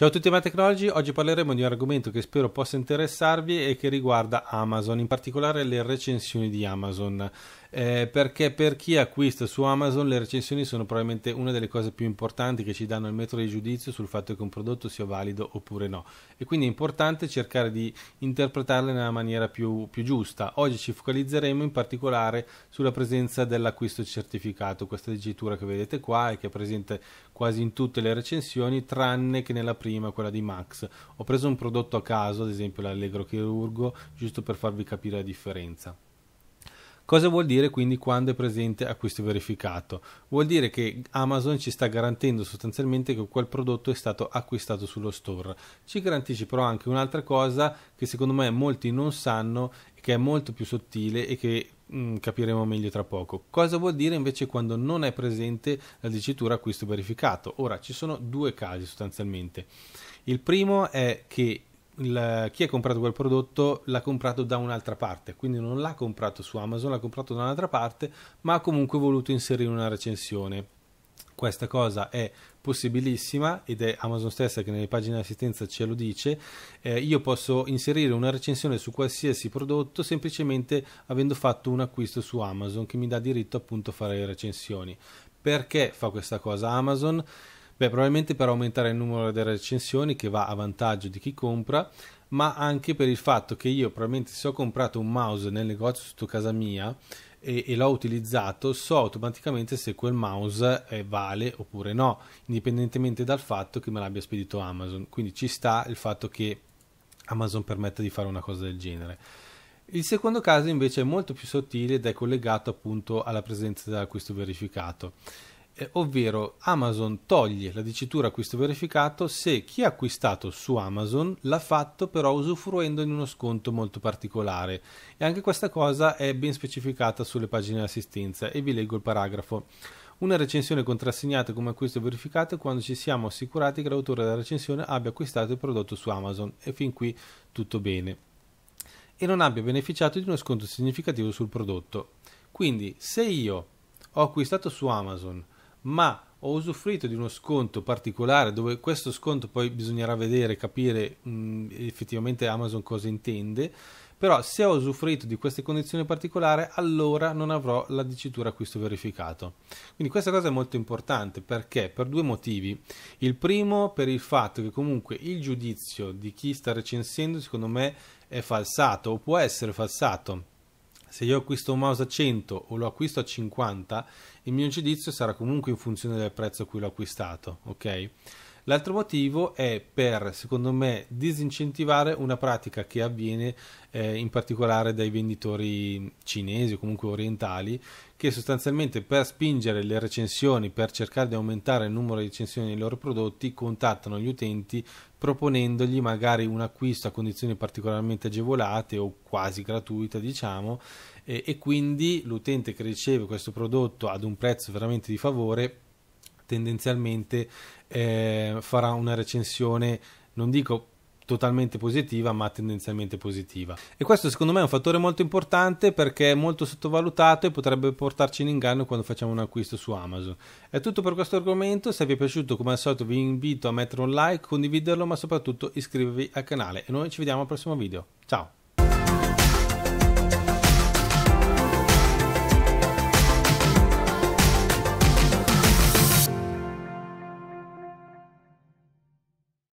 Ciao a tutti My Tecnologi, oggi parleremo di un argomento che spero possa interessarvi e che riguarda Amazon, in particolare le recensioni di Amazon. Eh, perché per chi acquista su Amazon le recensioni sono probabilmente una delle cose più importanti che ci danno il metro di giudizio sul fatto che un prodotto sia valido oppure no e quindi è importante cercare di interpretarle nella maniera più, più giusta. Oggi ci focalizzeremo in particolare sulla presenza dell'acquisto certificato, questa dicitura che vedete qua e che è presente quasi in tutte le recensioni, tranne che nella prima, quella di Max. Ho preso un prodotto a caso, ad esempio l'allegro chirurgo, giusto per farvi capire la differenza. Cosa vuol dire quindi quando è presente acquisto verificato? Vuol dire che Amazon ci sta garantendo sostanzialmente che quel prodotto è stato acquistato sullo store. Ci garantisce però anche un'altra cosa che secondo me molti non sanno e che è molto più sottile e che mm, capiremo meglio tra poco. Cosa vuol dire invece quando non è presente la dicitura acquisto verificato? Ora ci sono due casi sostanzialmente. Il primo è che il, chi ha comprato quel prodotto l'ha comprato da un'altra parte, quindi non l'ha comprato su Amazon, l'ha comprato da un'altra parte, ma ha comunque voluto inserire una recensione. Questa cosa è possibilissima ed è Amazon stessa che nelle pagine di assistenza ce lo dice. Eh, io posso inserire una recensione su qualsiasi prodotto semplicemente avendo fatto un acquisto su Amazon che mi dà diritto appunto a fare le recensioni. Perché fa questa cosa Amazon? Beh, probabilmente per aumentare il numero delle recensioni che va a vantaggio di chi compra, ma anche per il fatto che io probabilmente se ho comprato un mouse nel negozio sotto casa mia e, e l'ho utilizzato, so automaticamente se quel mouse eh, vale oppure no, indipendentemente dal fatto che me l'abbia spedito Amazon. Quindi ci sta il fatto che Amazon permetta di fare una cosa del genere. Il secondo caso invece è molto più sottile ed è collegato appunto alla presenza dell'acquisto verificato eh, ovvero Amazon toglie la dicitura acquisto verificato se chi ha acquistato su Amazon l'ha fatto però usufruendo di uno sconto molto particolare e anche questa cosa è ben specificata sulle pagine di assistenza e vi leggo il paragrafo. Una recensione contrassegnata come acquisto verificato quando ci siamo assicurati che l'autore della recensione abbia acquistato il prodotto su Amazon e fin qui tutto bene e non abbia beneficiato di uno sconto significativo sul prodotto. Quindi se io ho acquistato su Amazon ma ho usufruito di uno sconto particolare dove questo sconto poi bisognerà vedere, capire mh, mm, effettivamente Amazon cosa intende, però se ho usufruito di queste condizioni particolari allora non avrò la dicitura acquisto verificato. Quindi questa cosa è molto importante perché per due motivi. Il primo per il fatto che comunque il giudizio di chi sta recensendo secondo me è falsato o può essere falsato se io acquisto un mouse a 100 o lo acquisto a 50, il mio giudizio sarà comunque in funzione del prezzo a cui l'ho acquistato, ok? L'altro motivo è per, secondo me, disincentivare una pratica che avviene eh, in particolare dai venditori cinesi o comunque orientali, che sostanzialmente per spingere le recensioni, per cercare di aumentare il numero di recensioni dei loro prodotti, contattano gli utenti proponendogli magari un acquisto a condizioni particolarmente agevolate o quasi gratuita, diciamo, e, e quindi l'utente che riceve questo prodotto ad un prezzo veramente di favore tendenzialmente eh, farà una recensione, non dico totalmente positiva, ma tendenzialmente positiva. E questo secondo me è un fattore molto importante perché è molto sottovalutato e potrebbe portarci in inganno quando facciamo un acquisto su Amazon. È tutto per questo argomento, se vi è piaciuto come al solito vi invito a mettere un like, condividerlo, ma soprattutto iscrivervi al canale e noi ci vediamo al prossimo video. Ciao!